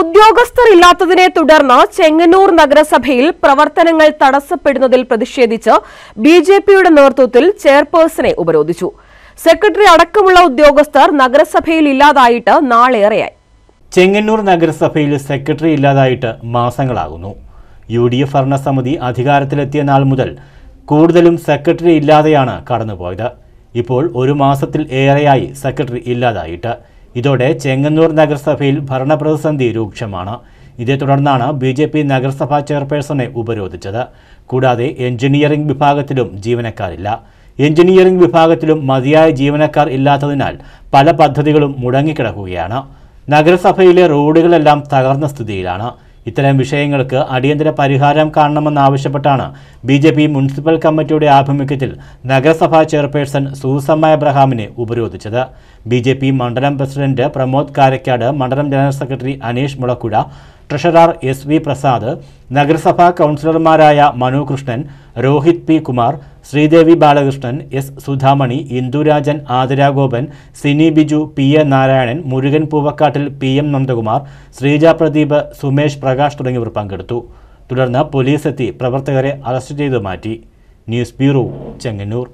ഉദ്യോഗസ്ഥർ ഇല്ലാത്തതിനെ തുടർന്ന് ചെങ്ങന്നൂർ നഗരസഭയിൽ പ്രവർത്തനങ്ങൾ തടസ്സപ്പെടുന്നതിൽ പ്രതിഷേധിച്ച് ബി ജെ പിയുടെ നേതൃത്വത്തിൽ ചെയർപേഴ്സണെ ഉപരോധിച്ചു സെക്രട്ടറി അടക്കമുള്ള ഉദ്യോഗസ്ഥർ നഗരസഭയിൽ ഇല്ലാതായിട്ട് നാളേറെയായി ചെങ്ങന്നൂർ നഗരസഭയിൽ സെക്രട്ടറി ഇല്ലാതായിട്ട് മാസങ്ങളാകുന്നു യു ഡി എഫ് ഭരണസമിതി അധികാരത്തിലെത്തിയ നാൾ മുതൽ കൂടുതലും സെക്രട്ടറി ഇല്ലാതെയാണ് കടന്നുപോയത് ഇപ്പോൾ ഒരു മാസത്തിൽ ഏറെയായി സെക്രട്ടറി ഇല്ലാതായിട്ട് ഇതോടെ ചെങ്ങന്നൂർ നഗരസഭയിൽ ഭരണപ്രതിസന്ധി രൂക്ഷമാണ് ഇതേ തുടർന്നാണ് ബി ജെ പി നഗരസഭാ ചെയർപേഴ്സണെ ഉപരോധിച്ചത് കൂടാതെ എഞ്ചിനീയറിംഗ് വിഭാഗത്തിലും ജീവനക്കാരില്ല എഞ്ചിനീയറിംഗ് വിഭാഗത്തിലും മതിയായ ജീവനക്കാർ ഇല്ലാത്തതിനാൽ പല പദ്ധതികളും മുടങ്ങിക്കിടക്കുകയാണ് നഗരസഭയിലെ റോഡുകളെല്ലാം തകർന്ന സ്ഥിതിയിലാണ് ഇത്തരം വിഷയങ്ങൾക്ക് അടിയന്തര പരിഹാരം കാണണമെന്നാവശ്യപ്പെട്ടാണ് ബി ജെ പി മുനിസിപ്പൽ കമ്മിറ്റിയുടെ ആഭിമുഖ്യത്തിൽ നഗരസഭാ ചെയർപേഴ്സൺ സൂസമ്മ എബ്രഹാമിനെ ഉപരോധിച്ചത് ബി ജെ പി മണ്ഡലം പ്രസിഡന്റ് പ്രമോദ് കാരക്കാട് മണ്ഡലം general secretary Aneesh Mulakuzha treasurer S V Prasad നഗരസഭാ കൗൺസിലർമാരായ Manu Krishnan Rohit P Kumar Sreedevi Balakrishnan S Sudhamani Indurajan Athiragopan Sini Biju P A Narayanan Murukan Poovakkattil P M Nandakumar Sreeja Pradeep Sumesh Prakash തുടങ്ങിയവർ പങ്കെടുത്തു തുടർന്ന് പോലീസെത്തി പ്രവർത്തകരെ അറസ്റ്റ് ചെയ്തു മാറ്റി ന്യൂസ് ബ്യൂറോ ചെങ്ങന്നൂർ